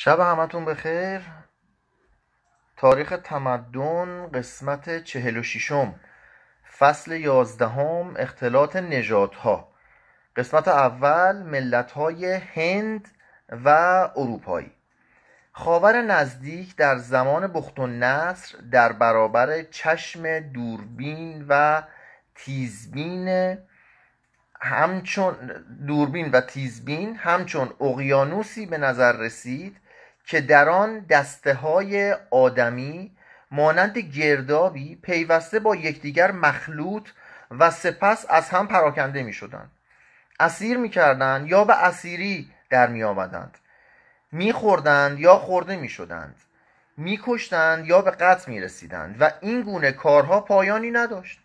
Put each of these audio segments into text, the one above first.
شب همتون بخیر تاریخ تمدن قسمت چهل و شیشم فصل یازدهم اختلاط نجات ها قسمت اول ملت های هند و اروپایی خاور نزدیک در زمان بخت و نصر در برابر چشم دوربین و تیزبین همچون دوربین و تیزبین همچون اقیانوسی به نظر رسید که در آن دسته های آدمی مانند گردابی پیوسته با یکدیگر مخلوط و سپس از هم پراکنده می شدند اسیر می کردند یا به اسیری در می آمدند می خوردند یا خورده می شدند می کشتند یا به قتل می رسیدند و این گونه کارها پایانی نداشت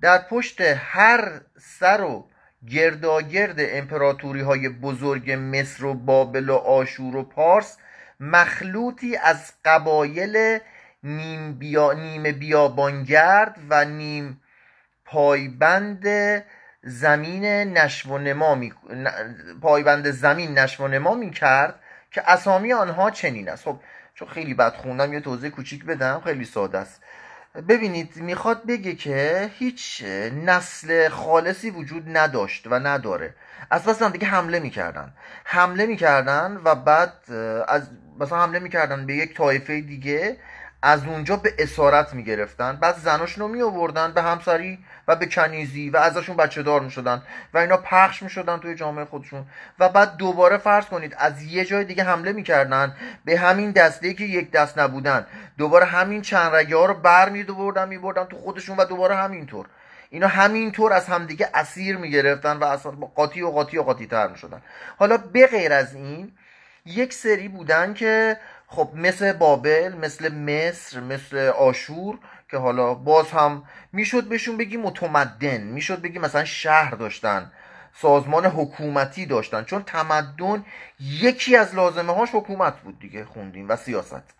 در پشت هر سر و گرداگرد امپراتوری های بزرگ مصر و بابل و آشور و پارس مخلوطی از قبایل نیم, بیا... نیم بیابانگرد و نیم پایبند زمین نشو می... پایبند زمین نشو نما می کرد که اسامی آنها چنین است خب چون خیلی بد خوندم یه توضیح کوچیک بدم خیلی ساده است ببینید میخواد بگه که هیچ نسل خالصی وجود نداشت و نداره از پس دیگه حمله میکردن حمله میکردن و بعد از مثلا حمله میکردن به یک طایفه دیگه از اونجا به اسارت میگرفتن بعد زناشون رو آوردن به همسری و به کنیزی و ازشون بچه دار میشدن و اینا پخش میشدن توی جامعه خودشون و بعد دوباره فرض کنید از یه جای دیگه حمله میکردن به همین دسته که یک دست نبودن دوباره همین چند رگه ها رو بر می میبردن تو خودشون و دوباره همینطور اینا همینطور از همدیگه اسیر میگرفتن و اصلا قاطی و قاطی و قاطی تر میشدن حالا غیر از این یک سری بودن که خب مثل بابل مثل مصر مثل آشور که حالا باز هم میشد بهشون بگی متمدن میشد بگی مثلا شهر داشتن سازمان حکومتی داشتن چون تمدن یکی از لازمه هاش حکومت بود دیگه خوندیم و سیاست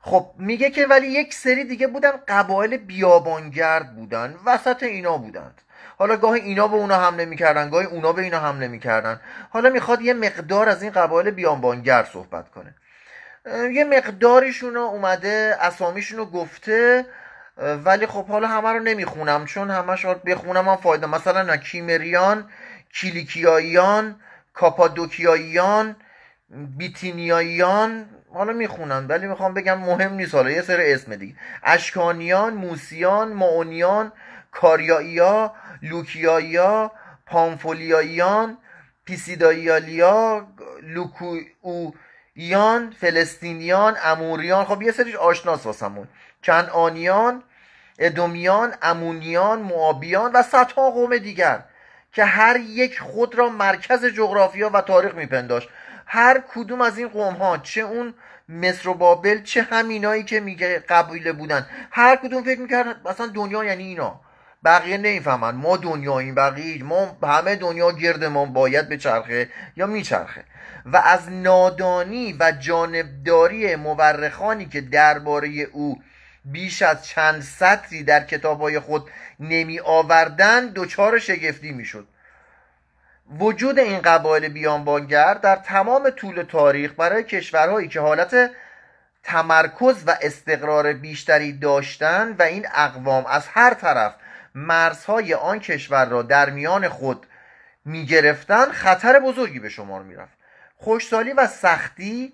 خب میگه که ولی یک سری دیگه بودن قبایل بیابانگرد بودن وسط اینا بودند حالا گاه اینا به اونا حمله میکردن گاهی اونا به اینا حمله میکردن حالا میخواد یه مقدار از این قبایل بیابانگرد صحبت کنه یه مقداریشون اومده اسامیشون رو گفته ولی خب حالا همه رو نمیخونم چون همش رو بخونم هم فایده مثلا کیمریان کیلیکیاییان کاپادوکیاییان بیتینیاییان حالا میخونم ولی میخوام بگم مهم نیست حالا یه سر اسم دیگه اشکانیان موسیان معونیان کاریایا ها پانفولیاییان پیسیداییالیا لوکو ایان فلسطینیان اموریان خب یه سریش آشناس واسمون کنعانیان ادومیان امونیان معابیان و صدها قوم دیگر که هر یک خود را مرکز جغرافیا و تاریخ میپنداشت هر کدوم از این قوم ها چه اون مصر و بابل چه همینایی که میگه قبیله بودن هر کدوم فکر میکرد مثلا دنیا یعنی اینا بقیه نمیفهمن ما دنیاییم بقیه ما همه دنیا گرد ما باید به چرخه یا میچرخه و از نادانی و جانبداری مورخانی که درباره او بیش از چند سطری در کتابهای خود نمی آوردن دچار شگفتی میشد وجود این قبایل بیانبانگر در تمام طول تاریخ برای کشورهایی که حالت تمرکز و استقرار بیشتری داشتند و این اقوام از هر طرف مرزهای آن کشور را در میان خود می گرفتن خطر بزرگی به شمار می رفت. خوشحالی و سختی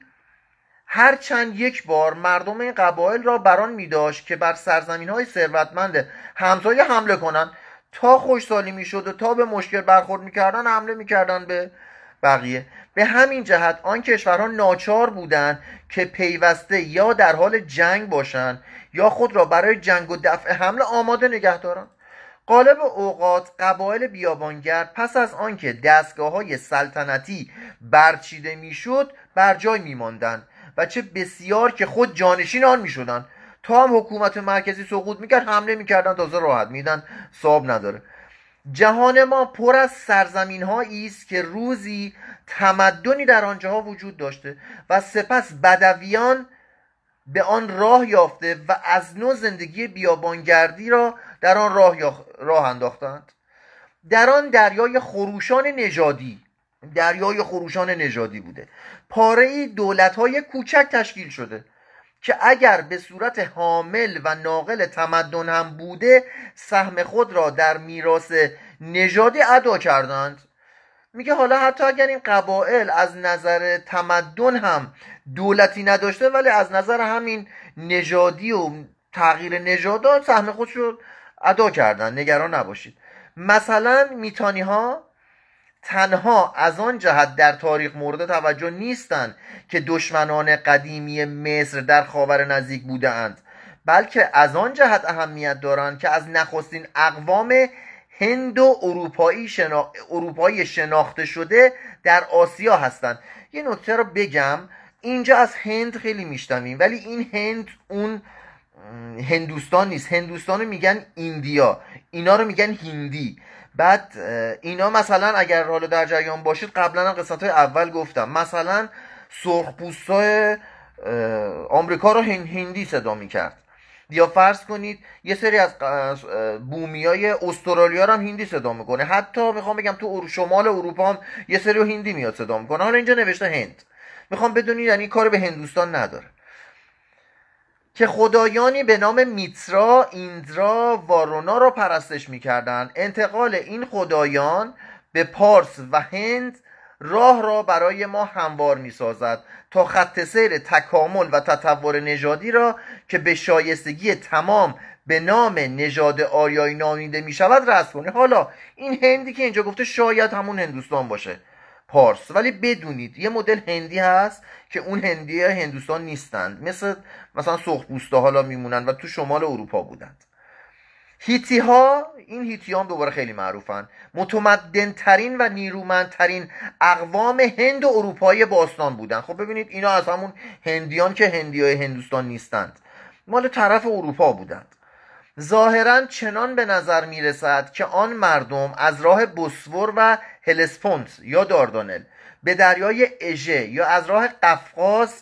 هر چند یک بار مردم این قبایل را بران می داشت که بر سرزمین های ثروتمند همسایه حمله کنند تا خوشحالی می شد و تا به مشکل برخورد میکردن حمله میکردن به بقیه به همین جهت آن کشورها ناچار بودند که پیوسته یا در حال جنگ باشند یا خود را برای جنگ و دفع حمله آماده نگه دارند قالب اوقات قبایل بیابانگرد پس از آنکه دستگاه های سلطنتی برچیده میشد بر جای میماندند و چه بسیار که خود جانشین آن میشدند تا هم حکومت مرکزی سقوط میکرد حمله میکردن تازه راحت میدن صاب نداره جهان ما پر از سرزمین هایی است که روزی تمدنی در آنجاها وجود داشته و سپس بدویان به آن راه یافته و از نو زندگی بیابانگردی را در آن راه, راه انداختند در آن دریای خروشان نژادی دریای خروشان نژادی بوده پاره ای دولت های کوچک تشکیل شده که اگر به صورت حامل و ناقل تمدن هم بوده سهم خود را در میراث نژادی ادا کردند میگه حالا حتی اگر این قبائل از نظر تمدن هم دولتی نداشته ولی از نظر همین نژادی و تغییر نژادا سهم خود شد ادا کردن نگران نباشید مثلا میتانی ها تنها از آن جهت در تاریخ مورد توجه نیستند که دشمنان قدیمی مصر در خاور نزدیک اند بلکه از آن جهت اهمیت دارند که از نخستین اقوام هند و اروپایی, اروپایی شناخته شده در آسیا هستند یه نکته رو بگم اینجا از هند خیلی میشنویم ولی این هند اون هندوستان نیست هندوستان رو میگن ایندیا اینا رو میگن هندی بعد اینا مثلا اگر حالا در جریان باشید قبلا هم قسمت های اول گفتم مثلا سرخپوست های آمریکا رو هندی صدا میکرد یا فرض کنید یه سری از بومیای استرالیا رو هم هندی صدا میکنه حتی میخوام بگم تو شمال اروپا هم یه سری هندی میاد صدا میکنه حالا اینجا نوشته هند میخوام بدونید یعنی کار به هندوستان نداره که خدایانی به نام میترا، ایندرا، وارونا را پرستش میکردند. انتقال این خدایان به پارس و هند راه را برای ما هموار میسازد. تا خط سیر تکامل و تطور نژادی را که به شایستگی تمام به نام نژاد آریایی نامیده می شود کنه حالا این هندی که اینجا گفته شاید همون هندوستان باشه پارس ولی بدونید یه مدل هندی هست که اون هندی هندوستان نیستند مثل مثلا سرخپوستا حالا میمونن و تو شمال اروپا بودند هیتی ها این هیتی هم دوباره خیلی معروفن متمدن ترین و نیرومندترین اقوام هند و اروپایی باستان بودند خب ببینید اینا از همون هندیان که هندی های هندوستان نیستند مال طرف اروپا بودند ظاهرا چنان به نظر می رسد که آن مردم از راه بسور و هلسپونت یا داردانل به دریای اژه یا از راه قفقاز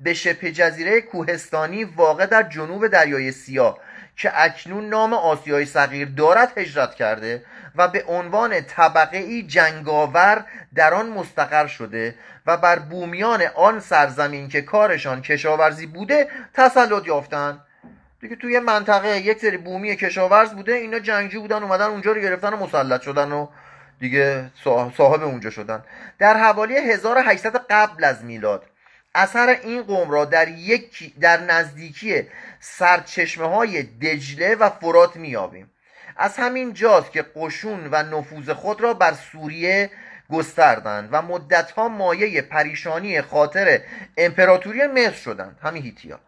به شبه جزیره کوهستانی واقع در جنوب دریای سیاه که اکنون نام آسیای صغیر دارد هجرت کرده و به عنوان طبقه ای جنگاور در آن مستقر شده و بر بومیان آن سرزمین که کارشان کشاورزی بوده تسلط یافتند دیگه توی منطقه یک سری بومی کشاورز بوده اینا جنگجو بودن اومدن اونجا رو گرفتن و مسلط شدن و دیگه صاحب اونجا شدن در حوالی 1800 قبل از میلاد اثر این قوم را در یک در نزدیکی سرچشمه های دجله و فرات میابیم از همین جاست که قشون و نفوذ خود را بر سوریه گستردند و مدتها مایه پریشانی خاطر امپراتوری مصر شدند همین هیتیا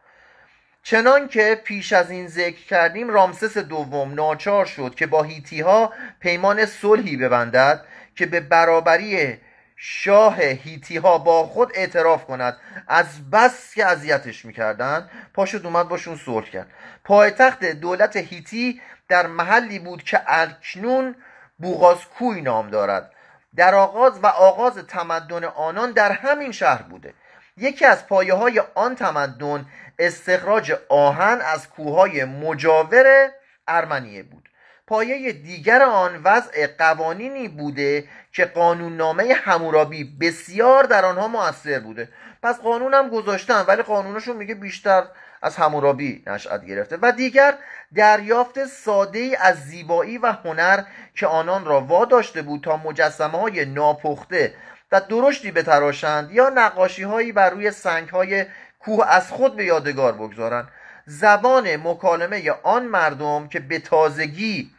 چنان که پیش از این ذکر کردیم رامسس دوم ناچار شد که با هیتی ها پیمان صلحی ببندد که به برابری شاه هیتی ها با خود اعتراف کند از بس که اذیتش میکردند پاشد اومد باشون صلح کرد پایتخت دولت هیتی در محلی بود که اکنون بوغازکوی نام دارد در آغاز و آغاز تمدن آنان در همین شهر بوده یکی از پایه های آن تمدن استخراج آهن از کوههای مجاور ارمنیه بود پایه دیگر آن وضع قوانینی بوده که قانوننامه همورابی بسیار در آنها موثر بوده پس قانون هم گذاشتن ولی قانونشون میگه بیشتر از همورابی نشأت گرفته و دیگر دریافت ساده ای از زیبایی و هنر که آنان را واداشته بود تا مجسمه های ناپخته و درشتی بتراشند یا نقاشی هایی بر روی سنگ های کوه از خود به یادگار بگذارند زبان مکالمه آن مردم که به تازگی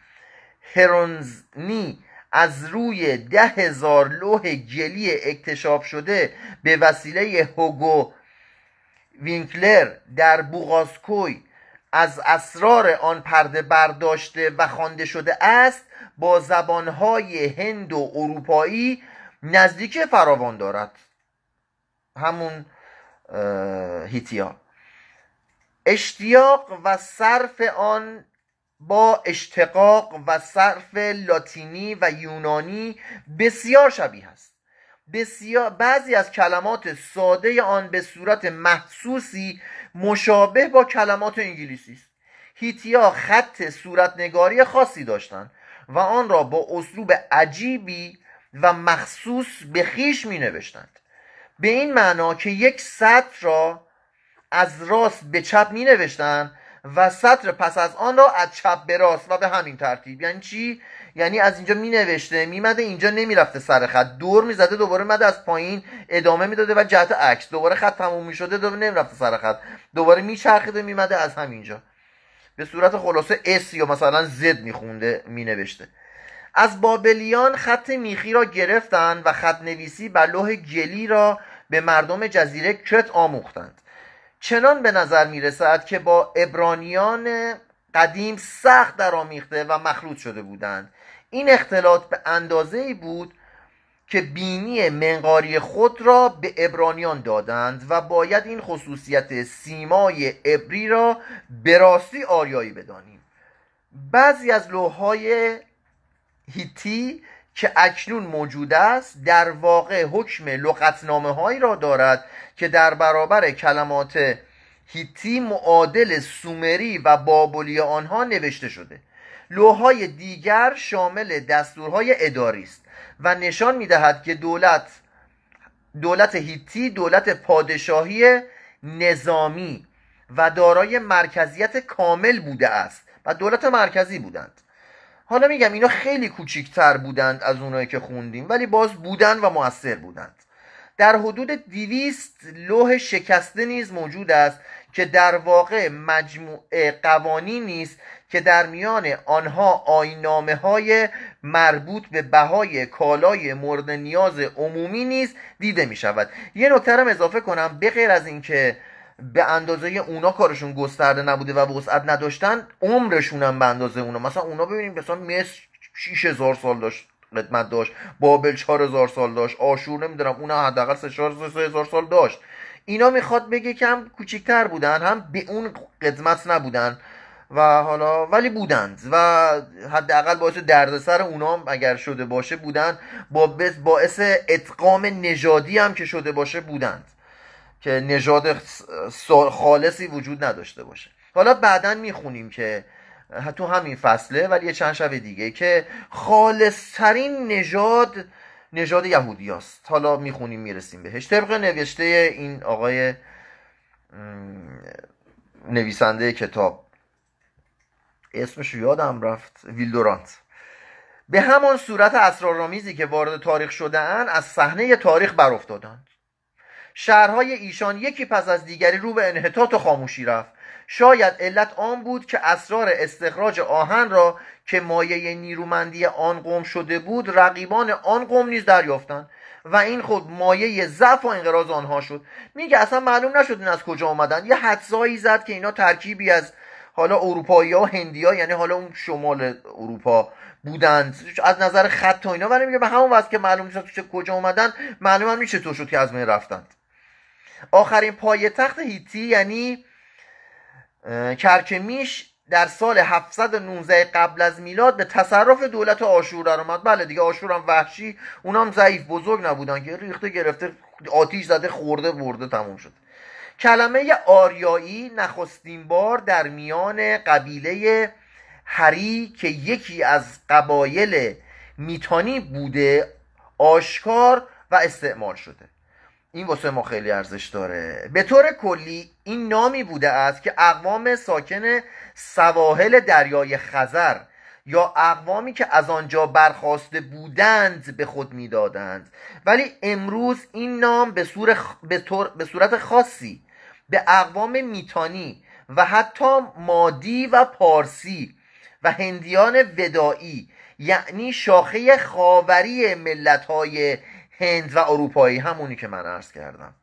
هرونزنی از روی ده هزار لوح گلی اکتشاف شده به وسیله هوگو وینکلر در بوغاسکوی از اسرار آن پرده برداشته و خوانده شده است با زبانهای هند و اروپایی نزدیک فراوان دارد همون هیتیا اشتیاق و صرف آن با اشتقاق و صرف لاتینی و یونانی بسیار شبیه است بسیار بعضی از کلمات ساده آن به صورت محسوسی مشابه با کلمات انگلیسی است هیتیا خط صورتنگاری خاصی داشتند و آن را با اسلوب عجیبی و مخصوص به خیش می نوشتند به این معنا که یک سطر را از راست به چپ می نوشتن و سطر پس از آن را از چپ به راست و به همین ترتیب یعنی چی یعنی از اینجا می نوشته می مده اینجا نمی رفته سر خط دور می زده دوباره مده از پایین ادامه می داده و جهت عکس دوباره خط تموم می شده دوباره نمی رفته سر خط دوباره می چرخیده می مده از همینجا به صورت خلاصه اس یا مثلا زد می خونده می نوشته از بابلیان خط میخی را گرفتن و خط نویسی بر لوح گلی را به مردم جزیره کرت آموختند چنان به نظر می رسد که با ابرانیان قدیم سخت در آمیخته و مخلوط شده بودند این اختلاط به اندازه ای بود که بینی منقاری خود را به ابرانیان دادند و باید این خصوصیت سیمای ابری را به راستی آریایی بدانیم بعضی از لوحهای هیتی که اکنون موجود است در واقع حکم لغتنامه هایی را دارد که در برابر کلمات هیتی معادل سومری و بابلی آنها نوشته شده لوهای دیگر شامل دستورهای اداری است و نشان می دهد که دولت دولت هیتی دولت پادشاهی نظامی و دارای مرکزیت کامل بوده است و دولت مرکزی بودند حالا میگم اینا خیلی کوچیکتر بودند از اونایی که خوندیم ولی باز بودن و موثر بودند در حدود دیویست لوح شکسته نیز موجود است که در واقع مجموعه قوانینی است که در میان آنها آینامه های مربوط به بهای کالای مورد نیاز عمومی نیست دیده می شود یه نکته اضافه کنم بغیر غیر از اینکه به اندازه اونا کارشون گسترده نبوده و وسعت نداشتن عمرشون هم به اندازه اونا مثلا اونا ببینیم مثلا مصر 6000 سال داشت قدمت داشت بابل 4000 سال داشت آشور نمیدونم اونا حداقل 3000 سال داشت اینا میخواد بگه که هم کوچیکتر بودن هم به اون قدمت نبودن و حالا ولی بودند و حداقل باعث دردسر اونا اگر شده باشه بودن، با باعث اتقام نژادی هم که شده باشه بودند که نژاد خالصی وجود نداشته باشه حالا بعدا میخونیم که تو همین فصله ولی یه چند شب دیگه که خالصترین نژاد نژاد یهودی حالا میخونیم میرسیم بهش طبق نوشته این آقای نویسنده کتاب اسمش یادم رفت ویلدورانت به همان صورت اسرارآمیزی که وارد تاریخ شدهاند از صحنه تاریخ برافتادند شهرهای ایشان یکی پس از دیگری رو به انحطاط و خاموشی رفت شاید علت آن بود که اسرار استخراج آهن را که مایه نیرومندی آن قوم شده بود رقیبان آن قوم نیز دریافتند و این خود مایه ضعف و انقراض آنها شد میگه اصلا معلوم نشد این از کجا آمدن یه حدسایی زد که اینا ترکیبی از حالا اروپایی ها هندی ها یعنی حالا اون شمال اروپا بودند از نظر خط و اینا ولی میگه به همون واسه که معلوم کجا اومدن معلوم میشه تو شد که از من رفتند آخرین تخت هیتی یعنی کرکمیش در سال 719 قبل از میلاد به تصرف دولت آشور اومد بله دیگه آشور هم وحشی هم ضعیف بزرگ نبودن که ریخته گرفته آتیش زده خورده برده تموم شد کلمه آریایی نخستین بار در میان قبیله هری که یکی از قبایل میتانی بوده آشکار و استعمال شده این واسه ما خیلی ارزش داره به طور کلی این نامی بوده است که اقوام ساکن سواحل دریای خزر یا اقوامی که از آنجا برخواسته بودند به خود میدادند ولی امروز این نام به, به, طور... به صورت خاصی به اقوام میتانی و حتی مادی و پارسی و هندیان ودایی یعنی شاخه خاوری ملت های هند و اروپایی همونی که من عرض کردم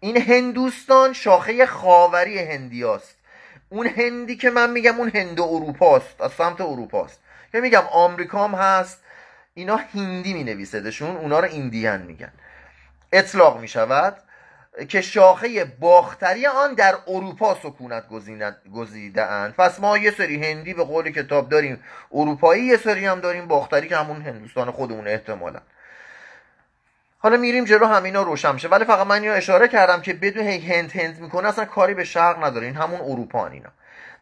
این هندوستان شاخه خاوری هندیاست اون هندی که من میگم اون هند اروپاست از سمت اروپاست که میگم آمریکام هست اینا هندی نویسدشون اونا رو ایندیان میگن اطلاق میشود که شاخه باختری آن در اروپا سکونت گزیده اند پس ما یه سری هندی به قول کتاب داریم اروپایی یه سری هم داریم باختری که همون هندوستان خودمون احتمالاً حالا میریم جلو همینا روشن میشه ولی فقط من اینو اشاره کردم که بدون هی هند هند میکنه اصلا کاری به شرق نداره این همون اروپا اینا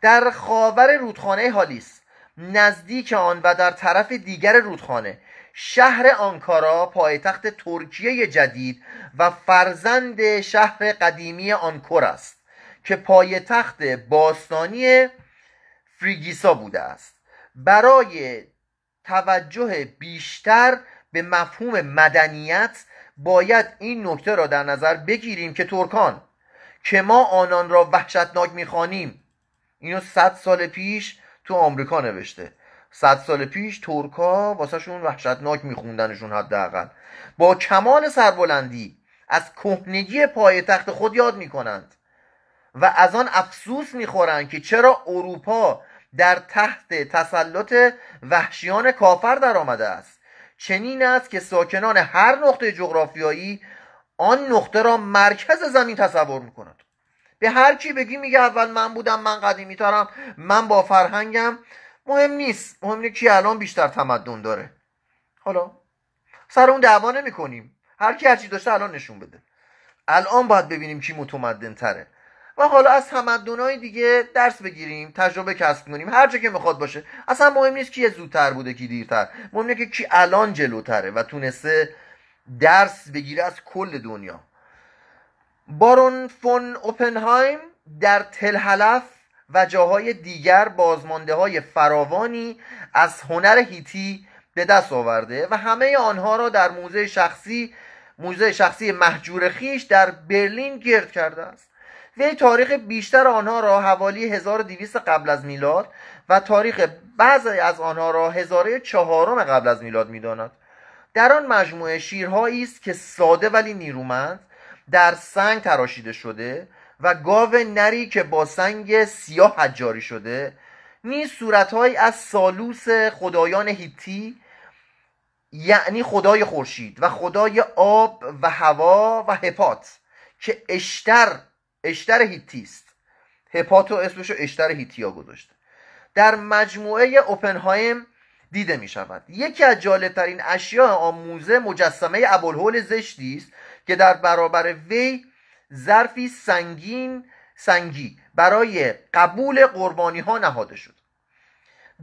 در خاور رودخانه هالیس نزدیک آن و در طرف دیگر رودخانه شهر آنکارا پایتخت ترکیه جدید و فرزند شهر قدیمی آنکور است که پایتخت باستانی فریگیسا بوده است برای توجه بیشتر به مفهوم مدنیت باید این نکته را در نظر بگیریم که ترکان که ما آنان را وحشتناک میخوانیم اینو صد سال پیش تو آمریکا نوشته صد سال پیش ترکا شون وحشتناک میخوندنشون حداقل با کمال سربلندی از کهنگی پایتخت خود یاد میکنند و از آن افسوس میخورند که چرا اروپا در تحت تسلط وحشیان کافر درآمده است چنین است که ساکنان هر نقطه جغرافیایی آن نقطه را مرکز زمین تصور میکنند به هر کی بگی میگه اول من بودم من قدیمی ترم من با فرهنگم مهم نیست مهم نیست کی الان بیشتر تمدن داره حالا سر اون دعوا نمیکنیم هر کی هرچی داشته الان نشون بده الان باید ببینیم کی متمدن تره و حالا از تمدنهای دیگه درس بگیریم تجربه کسب کنیم هر چه که میخواد باشه اصلا مهم نیست کی زودتر بوده کی دیرتر مهمه که کی الان جلوتره و تونسته درس بگیره از کل دنیا بارون فون اوپنهایم در تلحلف و جاهای دیگر بازمانده های فراوانی از هنر هیتی به دست آورده و همه آنها را در موزه شخصی موزه شخصی محجور خیش در برلین گرد کرده است وی تاریخ بیشتر آنها را حوالی 1200 قبل از میلاد و تاریخ بعضی از آنها را هزاره چهارم قبل از میلاد میداند در آن مجموعه شیرهایی است که ساده ولی نیرومند در سنگ تراشیده شده و گاو نری که با سنگ سیاه حجاری شده نیز صورتهایی از سالوس خدایان هیتی یعنی خدای خورشید و خدای آب و هوا و هپات که اشتر اشتر هیتی است هپاتو اسمشو اشتر هیتیا گذاشته در مجموعه اوپنهایم دیده می شود یکی از جالبترین اشیاء آموزه مجسمه ابوالهول زشتی است که در برابر وی ظرفی سنگین سنگی برای قبول قربانی ها نهاده شد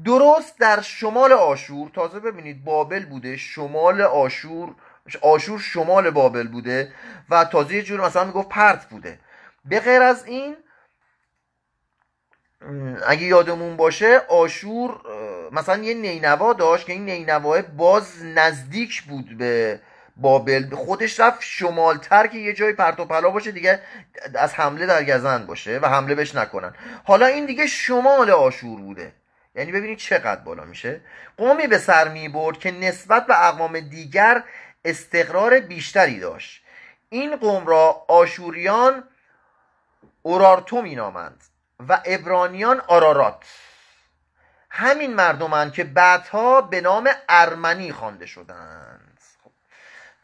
درست در شمال آشور تازه ببینید بابل بوده شمال آشور آشور شمال بابل بوده و تازه یه جور مثلا میگفت پرت بوده به غیر از این اگه یادمون باشه آشور مثلا یه نینوا داشت که این نینواه باز نزدیک بود به بابل خودش رفت شمالتر که یه جای پرت و پلا باشه دیگه از حمله در گزن باشه و حمله بهش نکنن حالا این دیگه شمال آشور بوده یعنی ببینید چقدر بالا میشه قومی به سر میبرد که نسبت به اقوام دیگر استقرار بیشتری داشت این قوم را آشوریان اورارتو مینامند و ابرانیان آرارات همین مردمان که بعدها به نام ارمنی خوانده شدند خب،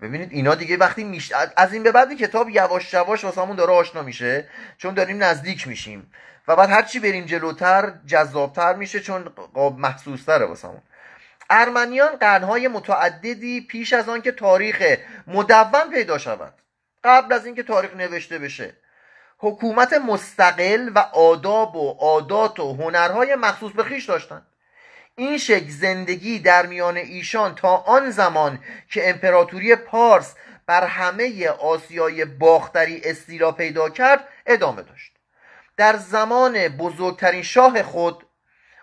ببینید اینا دیگه وقتی میش... از این به بعد کتاب یواش یواش واسمون داره آشنا میشه چون داریم نزدیک میشیم و بعد هرچی بریم جلوتر جذابتر میشه چون محسوستره واسمون ارمنیان قرنهای متعددی پیش از آن که تاریخ مدون پیدا شود قبل از اینکه تاریخ نوشته بشه حکومت مستقل و آداب و عادات و هنرهای مخصوص به خیش داشتند این شکل زندگی در میان ایشان تا آن زمان که امپراتوری پارس بر همه آسیای باختری استیلا پیدا کرد ادامه داشت در زمان بزرگترین شاه خود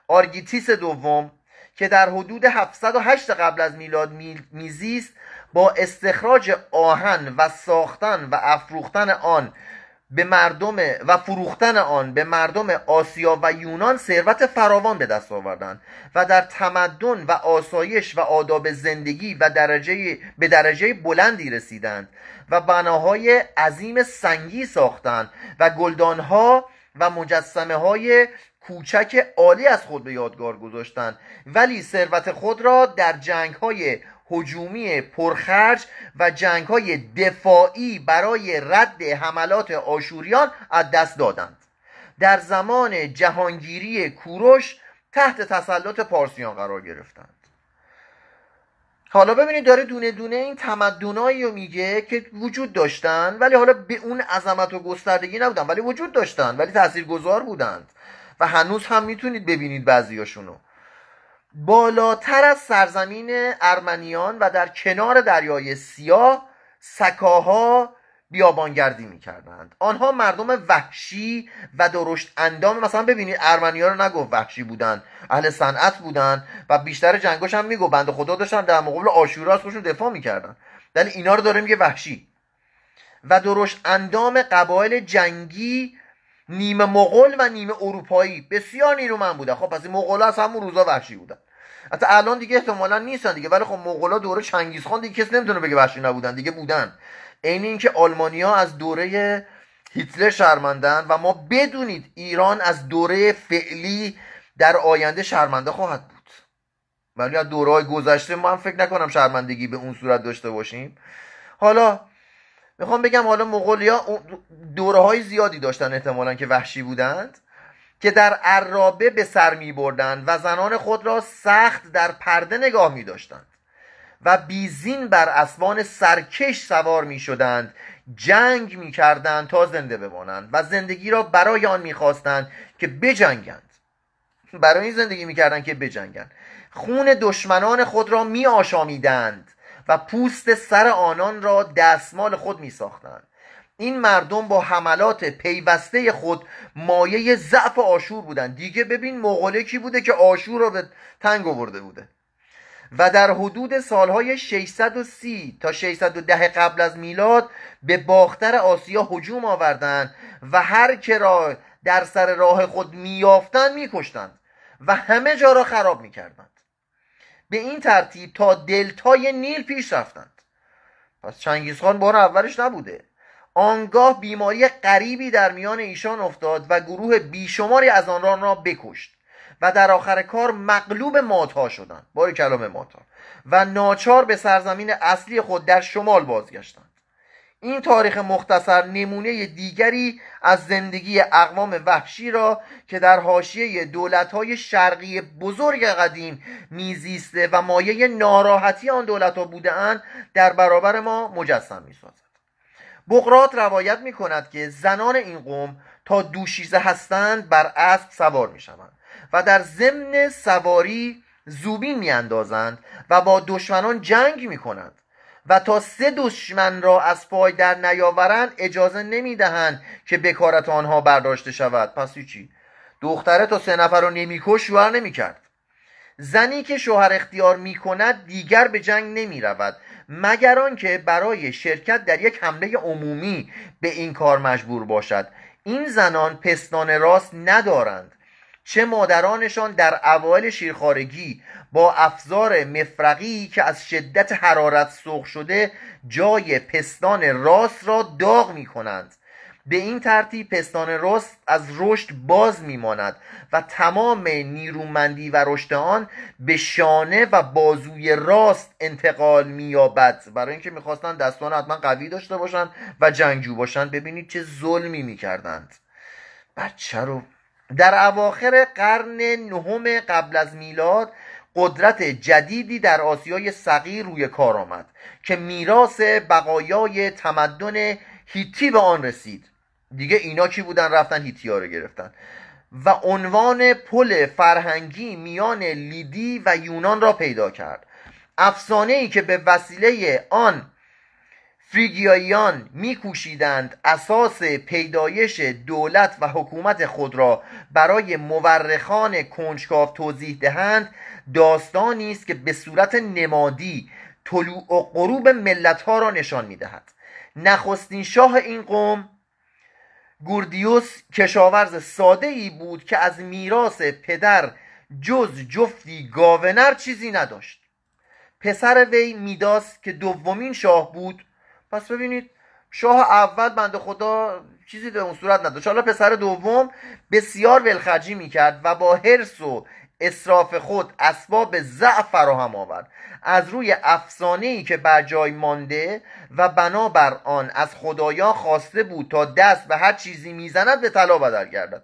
آرگیتیس دوم که در حدود 708 قبل از میلاد میزیست با استخراج آهن و ساختن و افروختن آن به مردم و فروختن آن به مردم آسیا و یونان ثروت فراوان به دست آوردند و در تمدن و آسایش و آداب زندگی و درجه به درجه بلندی رسیدند و بناهای عظیم سنگی ساختند و گلدانها و مجسمه های کوچک عالی از خود به یادگار گذاشتند ولی ثروت خود را در جنگ های هجومی پرخرج و جنگ های دفاعی برای رد حملات آشوریان از دست دادند در زمان جهانگیری کوروش تحت تسلط پارسیان قرار گرفتند حالا ببینید داره دونه دونه این تمدنایی رو میگه که وجود داشتن ولی حالا به اون عظمت و گستردگی نبودن ولی وجود داشتن ولی تاثیرگذار بودند و هنوز هم میتونید ببینید بعضیاشونو بالاتر از سرزمین ارمنیان و در کنار دریای سیاه سکاها بیابانگردی میکردند آنها مردم وحشی و درشت اندام مثلا ببینید ارمنی رو نگفت وحشی بودن اهل صنعت بودن و بیشتر جنگاش هم میگو بند خدا داشتن در مقابل آشورا از خودشون دفاع میکردن ولی اینا رو داره میگه وحشی و درشت اندام قبایل جنگی نیمه مغول و نیمه اروپایی بسیار نیرومند بودن خب پس این همون روزا وحشی بودن حتی الان دیگه احتمالا نیستن دیگه ولی خب مغولا دوره چنگیزخان دیگه کسی نمیتونه بگه وحشی نبودن دیگه بودن عین اینکه آلمانیا از دوره هیتلر شرمندن و ما بدونید ایران از دوره فعلی در آینده شرمنده خواهد بود ولی از دوره های گذشته من فکر نکنم شرمندگی به اون صورت داشته باشیم حالا میخوام بگم حالا مغولیا دوره های زیادی داشتن احتمالا که وحشی بودند که در عرابه به سر می بردند و زنان خود را سخت در پرده نگاه می داشتند و بیزین بر اسبان سرکش سوار می شدند جنگ می کردند تا زنده بمانند و زندگی را برای آن می خواستند که بجنگند برای این زندگی می که بجنگند خون دشمنان خود را می آشامیدند و پوست سر آنان را دستمال خود می ساختند این مردم با حملات پیوسته خود مایه ضعف آشور بودند دیگه ببین مغوله کی بوده که آشور را به تنگ آورده بوده و در حدود سالهای 630 تا 610 قبل از میلاد به باختر آسیا هجوم آوردند و هر که را در سر راه خود میافتند میکشتند و همه جا را خراب میکردند به این ترتیب تا دلتای نیل پیش رفتند پس چنگیزخان بار اولش نبوده آنگاه بیماری غریبی در میان ایشان افتاد و گروه بیشماری از آن را بکشت و در آخر کار مغلوب مادها شدند باری کلام ماتها. و ناچار به سرزمین اصلی خود در شمال بازگشتند این تاریخ مختصر نمونه دیگری از زندگی اقوام وحشی را که در حاشیه دولت‌های شرقی بزرگ قدیم میزیسته و مایه ناراحتی آن دولت‌ها بودهاند در برابر ما مجسم می‌سازد بقرات روایت می کند که زنان این قوم تا دوشیزه هستند بر اسب سوار می شوند و در ضمن سواری زوبین می اندازند و با دشمنان جنگ می کنند و تا سه دشمن را از پای در نیاورند اجازه نمی دهند که بکارت آنها برداشته شود پس چی؟ دختره تا سه نفر را نمیکش شوهر نمی کرد زنی که شوهر اختیار می کند دیگر به جنگ نمی رود مگر آنکه برای شرکت در یک حمله عمومی به این کار مجبور باشد این زنان پستان راست ندارند چه مادرانشان در اوایل شیرخارگی با افزار مفرقی که از شدت حرارت سرخ شده جای پستان راست را داغ می کنند به این ترتیب پستان راست از رشد باز میماند و تمام نیرومندی و رشد آن به شانه و بازوی راست انتقال مییابد برای اینکه میخواستن دستان حتما قوی داشته باشند و جنگجو باشند ببینید چه ظلمی میکردند بچه رو در اواخر قرن نهم قبل از میلاد قدرت جدیدی در آسیای صغیر روی کار آمد که میراث بقایای تمدن هیتی به آن رسید دیگه اینا کی بودن رفتن هیتیا رو گرفتن و عنوان پل فرهنگی میان لیدی و یونان را پیدا کرد افسانه ای که به وسیله آن فریگیاییان میکوشیدند اساس پیدایش دولت و حکومت خود را برای مورخان کنجکاو توضیح دهند داستانی است که به صورت نمادی طلوع و غروب ملت ها را نشان میدهد نخستین شاه این قوم گوردیوس کشاورز ساده ای بود که از میراث پدر جز جفتی گاونر چیزی نداشت پسر وی میداس که دومین شاه بود پس ببینید شاه اول بنده خدا چیزی به اون صورت نداشت حالا پسر دوم بسیار ولخرجی میکرد و با حرس و اصراف خود اسباب ضعف فراهم آورد از روی افسانه ای که بر جای مانده و بنابر آن از خدایان خواسته بود تا دست به هر چیزی میزند به طلا بدل گردد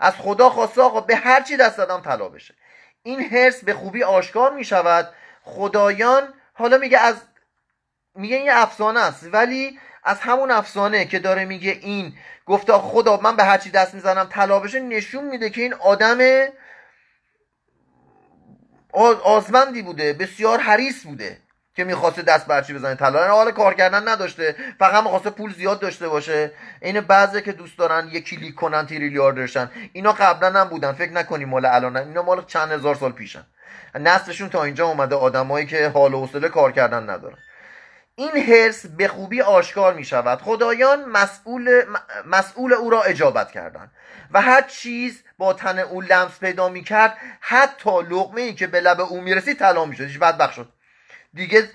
از خدا خواسته آقا به هر چی دست دادم طلا بشه این حرس به خوبی آشکار می شود خدایان حالا میگه از میگه این افسانه است ولی از همون افسانه که داره میگه این گفته خدا من به هر چی دست میزنم طلا بشه نشون میده که این آدم آزمندی بوده بسیار حریص بوده که میخواسته دست برچی بزنه طلا حال کار کردن نداشته فقط میخواسته پول زیاد داشته باشه این بعضی که دوست دارن یه کلیک کنن تریلیاردرشن اینا قبلا هم بودن فکر نکنیم مال الان اینا مال چند هزار سال پیشن نسلشون تا اینجا اومده آدمایی که حال و حوصله کار کردن ندارن این حرس به خوبی آشکار می شود خدایان مسئول, مسئول او را اجابت کردند و هر چیز با تن او لمس پیدا می کرد حتی لغمه ای که به لب او می رسید طلا می شد بعد شد دیگه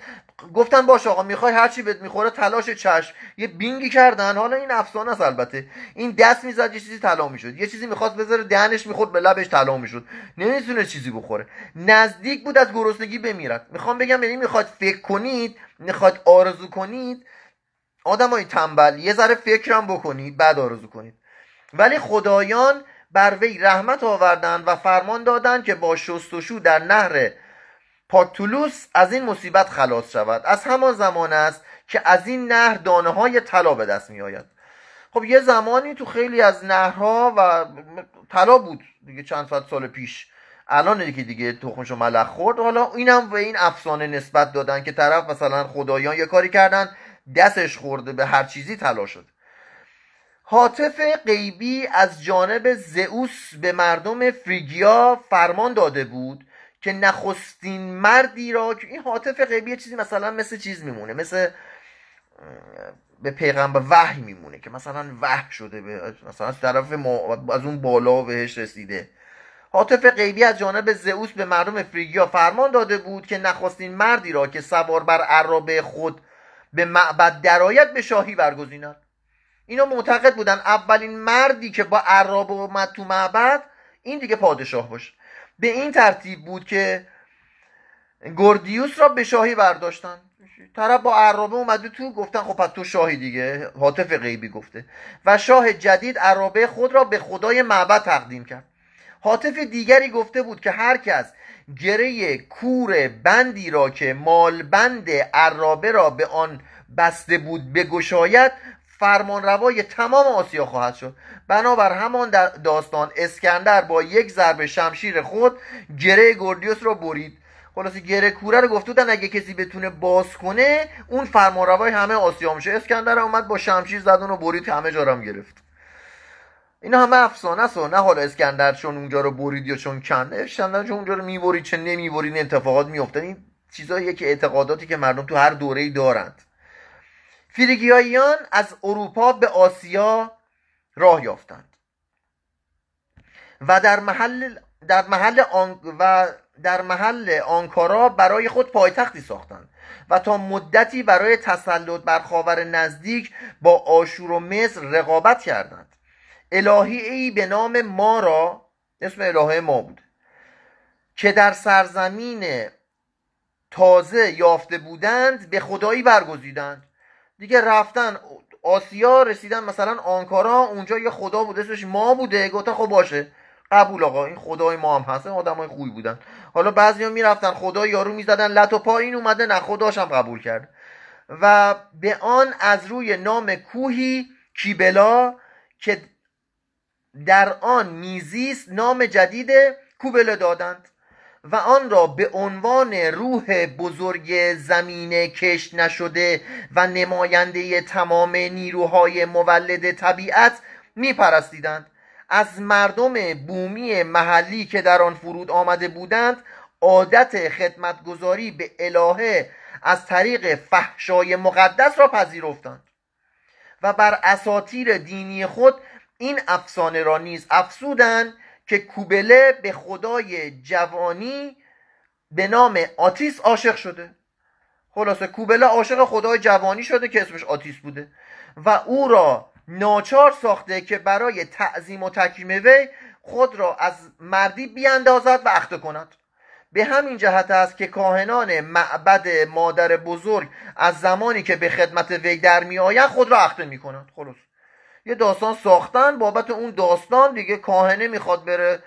گفتن باش آقا میخوای هرچی بهت میخوره تلاش چشم یه بینگی کردن حالا این افسانه است البته این دست میزد یه چیزی طلا میشد یه چیزی میخواست بذاره دهنش میخورد به لبش طلا میشد نمیتونه چیزی بخوره نزدیک بود از گرسنگی بمیرد میخوام بگم یعنی میخواد فکر کنید میخواد آرزو کنید آدمای تنبل یه ذره فکرم بکنید بعد آرزو کنید ولی خدایان بر وی رحمت آوردند و فرمان دادند که با شستشو در نهر پاکتولوس از این مصیبت خلاص شود از همان زمان است که از این نهر دانه های طلا به دست می آید خب یه زمانی تو خیلی از نهرها و طلا بود دیگه چند سال پیش الان دیگه دیگه تخمش و ملخ خورد حالا اینم به این افسانه نسبت دادن که طرف مثلا خدایان یه کاری کردن دستش خورده به هر چیزی طلا شد حاطف غیبی از جانب زئوس به مردم فریگیا فرمان داده بود که نخستین مردی را که این حاطف غیبی چیزی مثلا مثل چیز میمونه مثل به پیغمبر وحی میمونه که مثلا وحی شده به مثلا طرف از اون بالا بهش رسیده حاطف غیبی از جانب زئوس به مردم فریگیا فرمان داده بود که نخستین مردی را که سوار بر عرابه خود به معبد درایت به شاهی برگزیند اینا معتقد بودن اولین مردی که با عرابه اومد تو معبد این دیگه پادشاه باشه به این ترتیب بود که گردیوس را به شاهی برداشتن طرف با عرابه اومده تو گفتن خب پس تو شاهی دیگه حاطف غیبی گفته و شاه جدید عرابه خود را به خدای معبد تقدیم کرد حاطف دیگری گفته بود که هر کس گره کور بندی را که مال بند عرابه را به آن بسته بود بگشاید فرمانروای تمام آسیا خواهد شد بنابر همان داستان اسکندر با یک ضربه شمشیر خود گره گردیوس را برید خلاصه گره کوره رو گفته بودن اگه کسی بتونه باز کنه اون فرمانروای همه آسیا میشه اسکندر اومد با شمشیر زد رو برید همه جا گرفت اینا همه افسانه است و نه حالا اسکندر چون اونجا رو برید یا چون کنده اسکندر چون اونجا رو میبرید چه نمیبرید اتفاقات میفته این که اعتقاداتی که مردم تو هر دوره‌ای دارند فریگیاییان از اروپا به آسیا راه یافتند و در محل در محل آن... و در محل آنکارا برای خود پایتختی ساختند و تا مدتی برای تسلط بر خاور نزدیک با آشور و مصر رقابت کردند الهی ای به نام ما را اسم الهه ما بود که در سرزمین تازه یافته بودند به خدایی برگزیدند دیگه رفتن آسیا رسیدن مثلا آنکارا اونجا یه خدا بوده اسمش ما بوده گفتن خب باشه قبول آقا این خدای ما هم هست آدمای خوبی بودن حالا بعضیا میرفتن خدا یارو میزدن لط و پا این اومده نه خداش هم قبول کرد و به آن از روی نام کوهی کیبلا که در آن میزیست نام جدید کوبله دادند و آن را به عنوان روح بزرگ زمین کشت نشده و نماینده تمام نیروهای مولد طبیعت میپرستیدند از مردم بومی محلی که در آن فرود آمده بودند عادت خدمتگذاری به الهه از طریق فحشای مقدس را پذیرفتند و بر اساتیر دینی خود این افسانه را نیز افسودند که کوبله به خدای جوانی به نام آتیس عاشق شده خلاصه کوبله عاشق خدای جوانی شده که اسمش آتیس بوده و او را ناچار ساخته که برای تعظیم و تکریم وی خود را از مردی بیاندازد و اخته کند به همین جهت است که کاهنان معبد مادر بزرگ از زمانی که به خدمت وی در میآیند خود را اخته کند خلاص یه داستان ساختن بابت اون داستان دیگه کاهنه میخواد بره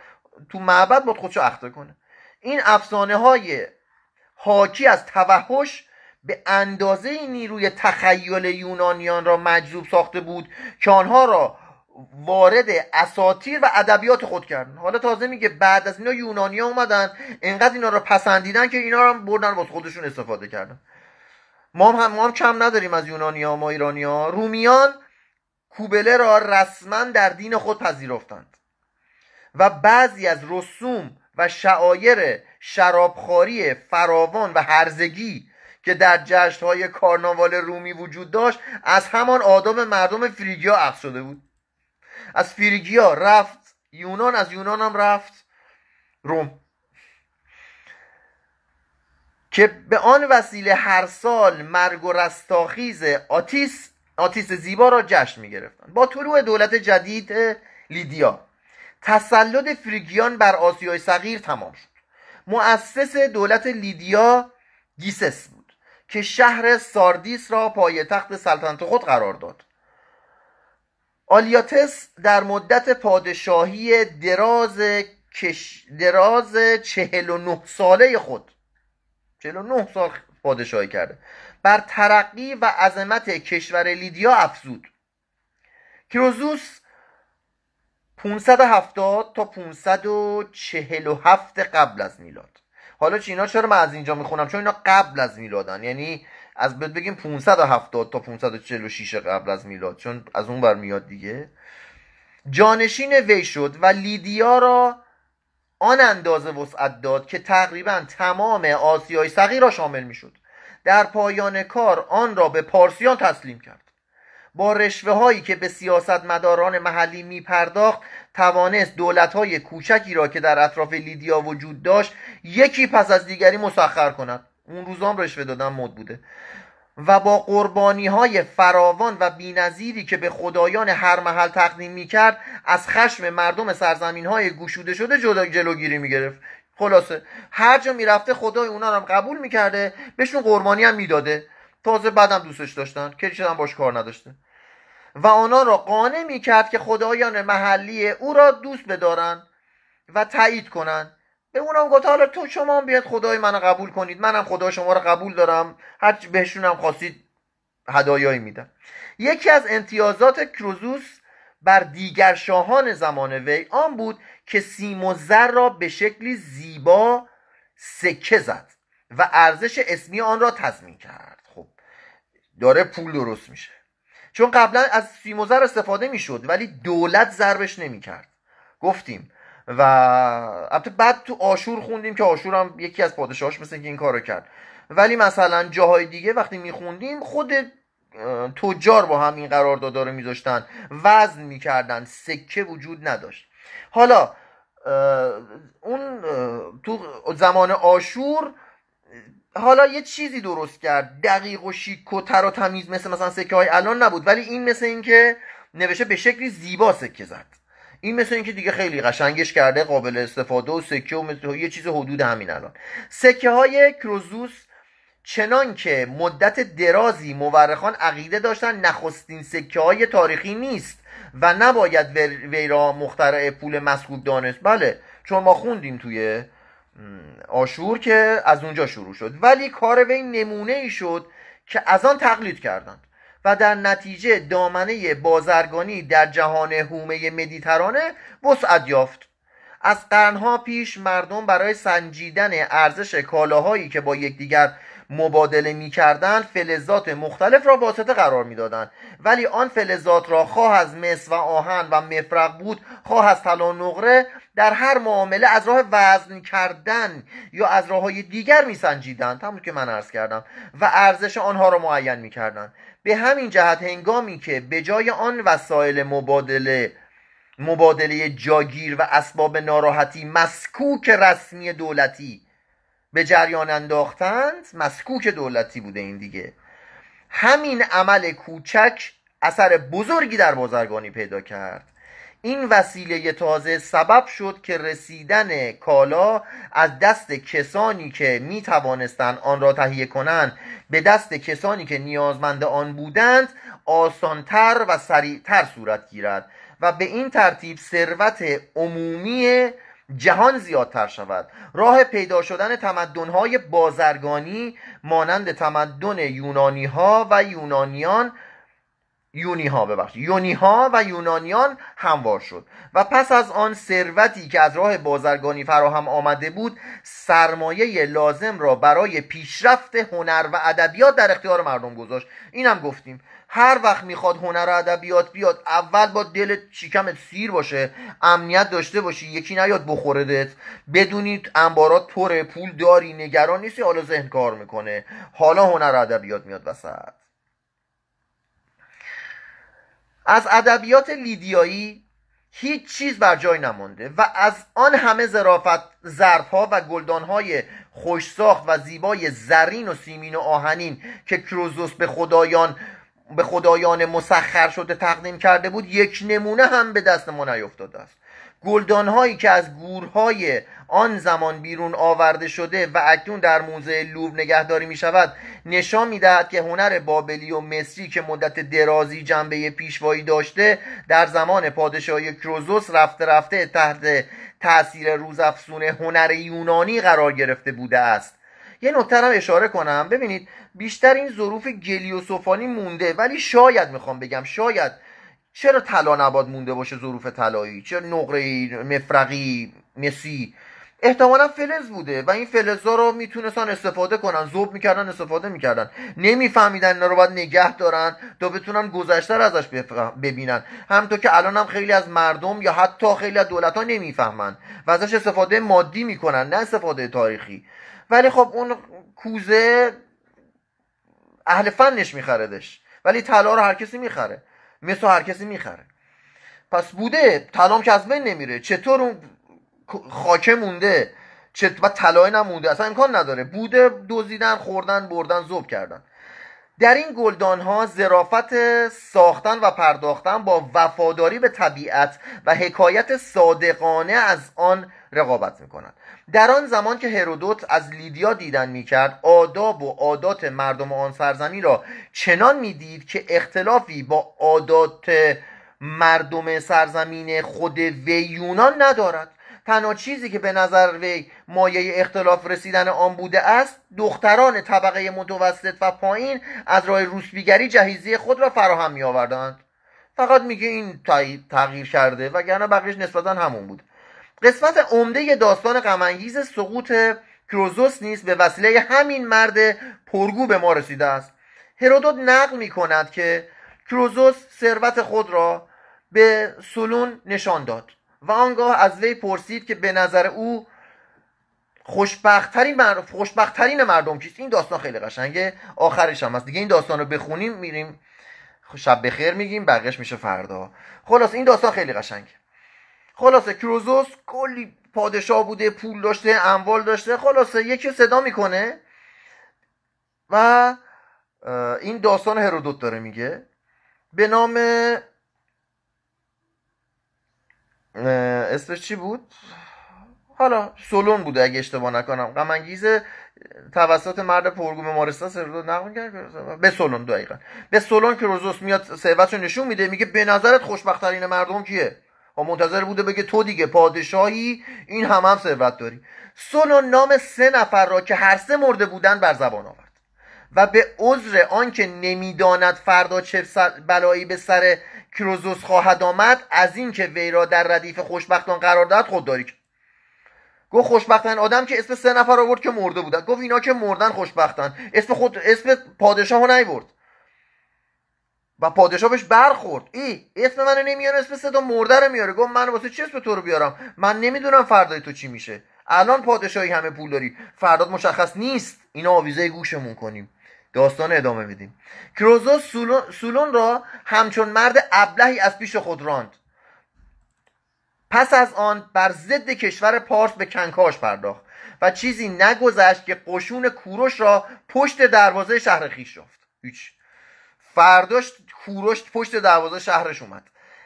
تو معبد باید خودشو اخته کنه این افسانه های حاکی از توحش به اندازه نیروی تخیل یونانیان را مجذوب ساخته بود که آنها را وارد اساتیر و ادبیات خود کردن حالا تازه میگه بعد از اینا ها اومدن انقدر اینا رو پسندیدن که اینا رو بردن واسه خودشون استفاده کردن ما هم, ما هم کم نداریم از یونانیا ما ایرانیا رومیان کوبله را رسما در دین خود پذیرفتند و بعضی از رسوم و شعایر شرابخواری فراوان و هرزگی که در جشنهای کارناوال رومی وجود داشت از همان آدم مردم فریگیا اخذ شده بود از فریگیا رفت یونان از یونان هم رفت روم که به آن وسیله هر سال مرگ و رستاخیز آتیس آتیس زیبا را جشن می گرفتن با طلوع دولت جدید لیدیا تسلط فریگیان بر آسیای صغیر تمام شد مؤسس دولت لیدیا گیسس بود که شهر ساردیس را تخت سلطنت خود قرار داد آلیاتس در مدت پادشاهی دراز کش... دراز 49 ساله خود 49 سال پادشاهی کرده بر ترقی و عظمت کشور لیدیا افزود کروزوس 570 تا 547 قبل از میلاد حالا اینا چرا من از اینجا میخونم چون اینا قبل از میلادن یعنی از بد بگیم 570 تا 546 قبل از میلاد چون از اون بر میاد دیگه جانشین وی شد و لیدیا را آن اندازه وسعت داد که تقریبا تمام آسیای صغیر را شامل میشد در پایان کار آن را به پارسیان تسلیم کرد با رشوه هایی که به سیاست مداران محلی می پرداخت توانست دولت های کوچکی را که در اطراف لیدیا وجود داشت یکی پس از دیگری مسخر کند اون روزام رشوه دادن مد بوده و با قربانی های فراوان و بینظیری که به خدایان هر محل تقدیم می کرد از خشم مردم سرزمین های گوشوده شده جلوگیری می گرفت خلاصه هر جا میرفته خدای اونا رو هم قبول میکرده بهشون قربانی هم میداده تازه بعدم دوستش داشتن کلی هم باش کار نداشته و آنها را قانع میکرد که خدایان محلی او را دوست بدارن و تایید کنن به اونم گفت حالا تو شما هم بیاد خدای منو قبول کنید منم خدا شما رو قبول دارم هر بهشون هم خواستید هدایایی میدم یکی از امتیازات کروزوس بر دیگر شاهان زمان وی آن بود که سیم را به شکلی زیبا سکه زد و ارزش اسمی آن را تضمین کرد خب داره پول درست میشه چون قبلا از سیم استفاده میشد ولی دولت ضربش نمیکرد گفتیم و البته بعد تو آشور خوندیم که آشور هم یکی از پادشاهاش مثل که این کارو کرد ولی مثلا جاهای دیگه وقتی میخوندیم خود تجار با هم این قراردادا رو میذاشتن وزن میکردن سکه وجود نداشت حالا اون تو زمان آشور حالا یه چیزی درست کرد دقیق و شیک و تر و تمیز مثل مثلا سکه های الان نبود ولی این مثل اینکه نوشته به شکلی زیبا سکه زد این مثل اینکه دیگه خیلی قشنگش کرده قابل استفاده و سکه و مثل یه چیز حدود همین الان سکه های کروزوس چنان که مدت درازی مورخان عقیده داشتن نخستین سکه های تاریخی نیست و نباید وی را مخترع پول مسکوب دانست بله چون ما خوندیم توی آشور که از اونجا شروع شد ولی کار وی نمونه ای شد که از آن تقلید کردند و در نتیجه دامنه بازرگانی در جهان حومه مدیترانه وسعت یافت از قرنها پیش مردم برای سنجیدن ارزش کالاهایی که با یکدیگر مبادله کردن فلزات مختلف را واسطه قرار میدادند ولی آن فلزات را خواه از مس و آهن و مفرق بود خواه از طلا نقره در هر معامله از راه وزن کردن یا از راه های دیگر میسنجیدند همون که من عرض کردم و ارزش آنها را معین میکردند به همین جهت هنگامی که به جای آن وسایل مبادله مبادله جاگیر و اسباب ناراحتی مسکوک رسمی دولتی به جریان انداختند مسکوک دولتی بوده این دیگه همین عمل کوچک اثر بزرگی در بازرگانی پیدا کرد این وسیله تازه سبب شد که رسیدن کالا از دست کسانی که می توانستند آن را تهیه کنند به دست کسانی که نیازمند آن بودند آسانتر و سریعتر صورت گیرد و به این ترتیب ثروت عمومی جهان زیادتر شود راه پیدا شدن تمدنهای بازرگانی مانند تمدن یونانی ها و یونانیان یونی ها ببخشید یونی ها و یونانیان هموار شد و پس از آن ثروتی که از راه بازرگانی فراهم آمده بود سرمایه لازم را برای پیشرفت هنر و ادبیات در اختیار مردم گذاشت اینم گفتیم هر وقت میخواد هنر و ادبیات بیاد اول با دل چیکمت سیر باشه امنیت داشته باشی یکی نیاد بخوردت بدونید انبارات پره پول داری نگران نیستی حالا ذهن کار میکنه حالا هنر و ادبیات میاد وسط از ادبیات لیدیایی هیچ چیز بر جای نمانده و از آن همه زرافت ها و گلدانهای ساخت و زیبای زرین و سیمین و آهنین که کروزوس به خدایان به خدایان مسخر شده تقدیم کرده بود یک نمونه هم به دست ما نیفتاده است گلدان هایی که از گورهای آن زمان بیرون آورده شده و اکنون در موزه لوب نگهداری می شود نشان می دهد که هنر بابلی و مصری که مدت درازی جنبه پیشوایی داشته در زمان پادشاهی کروزوس رفته رفته تحت تاثیر روزافزون هنر یونانی قرار گرفته بوده است یه نکته هم اشاره کنم ببینید بیشتر این ظروف گلی و سفالی مونده ولی شاید میخوام بگم شاید چرا طلا نباد مونده باشه ظروف طلایی چرا نقره مفرقی مسی احتمالا فلز بوده و این فلزا رو میتونستن استفاده کنن زوب میکردن استفاده میکردن نمیفهمیدن اینا رو باید نگه دارن تا بتونن گذشتر ازش ببینن همطور که الان هم خیلی از مردم یا حتی خیلی از دولت ها نمیفهمن و ازش استفاده مادی میکنن نه استفاده تاریخی ولی خب اون کوزه اهل فنش میخردش ولی طلا رو هر کسی میخره مثل هر کسی میخره پس بوده طلام که از بین نمیره چطور اون خاکه مونده و طلای نمونده اصلا امکان نداره بوده دوزیدن خوردن بردن زوب کردن در این گلدان ها زرافت ساختن و پرداختن با وفاداری به طبیعت و حکایت صادقانه از آن رقابت میکنند در آن زمان که هرودوت از لیدیا دیدن میکرد آداب و عادات مردم آن سرزمین را چنان میدید که اختلافی با عادات مردم سرزمین خود وی یونان ندارد تنها چیزی که به نظر وی مایه اختلاف رسیدن آن بوده است دختران طبقه متوسط و پایین از راه روسبیگری جهیزی خود را فراهم می آوردند فقط میگه این تغییر کرده وگرنه بقیش نسبتا همون بود قسمت عمده داستان غمانگیز سقوط کروزوس نیست به وسیله همین مرد پرگو به ما رسیده است هرودوت نقل می کند که کروزوس ثروت خود را به سلون نشان داد و آنگاه از وی پرسید که به نظر او خوشبختترین, مردم کیست این داستان خیلی قشنگه آخرش هم هست دیگه این داستان رو بخونیم میریم خب شب بخیر میگیم بقیهش میشه فردا خلاص این داستان خیلی قشنگه خلاصه کروزوس کلی پادشاه بوده پول داشته اموال داشته خلاصه یکی صدا میکنه و این داستان هرودوت داره میگه به نام اسمش چی بود حالا سولون بوده اگه اشتباه نکنم انگیزه توسط مرد پرگو مارستان سرودو نقل کرد به سولون دقیقا به سولون که روزوس میاد ثروتشو نشون میده میگه به نظرت خوشبخترین مردم کیه و منتظر بوده بگه تو دیگه پادشاهی این هم هم ثروت داری سونو نام سه نفر را که هر سه مرده بودند بر زبان آورد و به عذر آنکه نمیداند فردا چه بلایی به سر کروزوس خواهد آمد از اینکه وی را در ردیف خوشبختان قرار داد خودداری کرد گفت خوشبختن آدم که اسم سه نفر آورد که مرده بودن گفت اینا که مردن خوشبختن اسم خود اسم پادشاه نیورد و پادشاه برخورد ای اسم منو نمیان اسم صدا مرده رو میاره گفت من واسه چی اسم تو رو بیارم من نمیدونم فردای تو چی میشه الان پادشاهی همه پول داری فردات مشخص نیست اینا آویزه گوشمون کنیم داستان ادامه میدیم کروزو سولون،, را همچون مرد ابلهی از پیش خود راند پس از آن بر ضد کشور پارس به کنکاش پرداخت و چیزی نگذشت که قشون کوروش را پشت دروازه شهر خیش یافت هیچ فرداش کوروش پشت دروازه شهرش اومد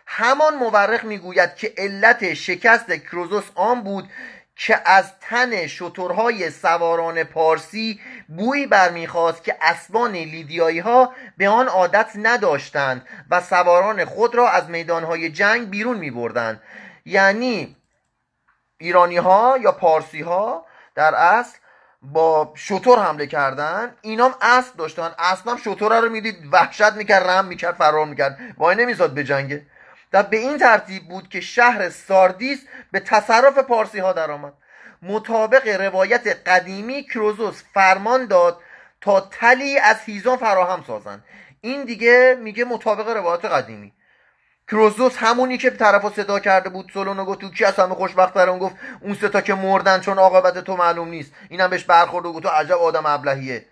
همان مورخ میگوید که علت شکست کروزوس آن بود که از تن شترهای سواران پارسی بویی برمیخواست که اسبان لیدیایی ها به آن عادت نداشتند و سواران خود را از میدانهای جنگ بیرون میبردند یعنی ایرانی ها یا پارسی ها در اصل با شطور حمله کردن اینام اسب داشتن اصلا شطور رو میدید وحشت میکرد رم میکرد فرار میکرد وای نمیزاد به جنگه و به این ترتیب بود که شهر ساردیس به تصرف پارسی ها درآمد مطابق روایت قدیمی کروزوس فرمان داد تا تلی از هیزان فراهم سازند این دیگه میگه مطابق روایت قدیمی کروزوس همونی که طرفو صدا کرده بود سولونو گفت تو کی از همه خوشبخت اون گفت اون ستا که مردن چون عاقبت تو معلوم نیست اینم بهش برخورد و گفت تو عجب آدم ابلهیه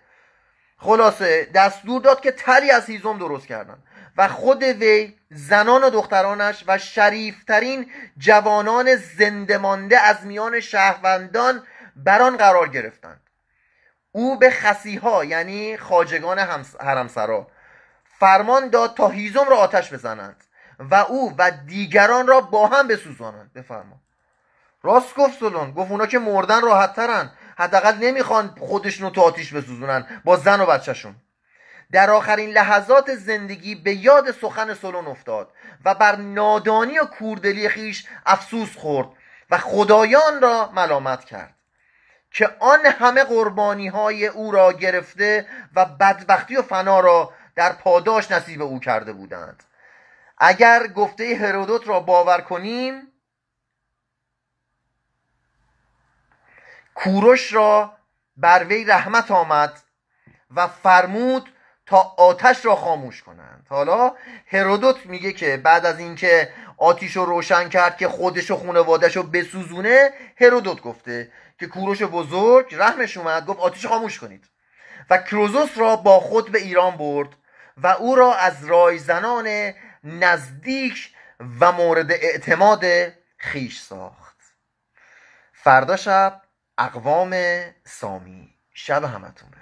خلاصه دستور داد که تری از هیزم درست کردن و خود وی زنان و دخترانش و شریفترین جوانان زنده مانده از میان شهروندان بران قرار گرفتند او به خسیها یعنی خاجگان حرمسرا فرمان داد تا هیزم را آتش بزنند و او و دیگران را با هم بسوزانند بفرما راست گفت سلون گفت اونا که مردن راحت ترن حداقل نمیخوان خودش تو آتیش بسوزونن با زن و بچهشون در آخرین لحظات زندگی به یاد سخن سلون افتاد و بر نادانی و کوردلی خیش افسوس خورد و خدایان را ملامت کرد که آن همه قربانی های او را گرفته و بدبختی و فنا را در پاداش نصیب او کرده بودند اگر گفته هرودوت را باور کنیم کوروش را بر وی رحمت آمد و فرمود تا آتش را خاموش کنند حالا هرودوت میگه که بعد از اینکه آتیش رو روشن کرد که خودش و خانوادش رو بسوزونه هرودوت گفته که کوروش بزرگ رحمش اومد گفت آتیش خاموش کنید و کروزوس را با خود به ایران برد و او را از رایزنان نزدیک و مورد اعتماد خیش ساخت فردا شب اقوام سامی شب همتون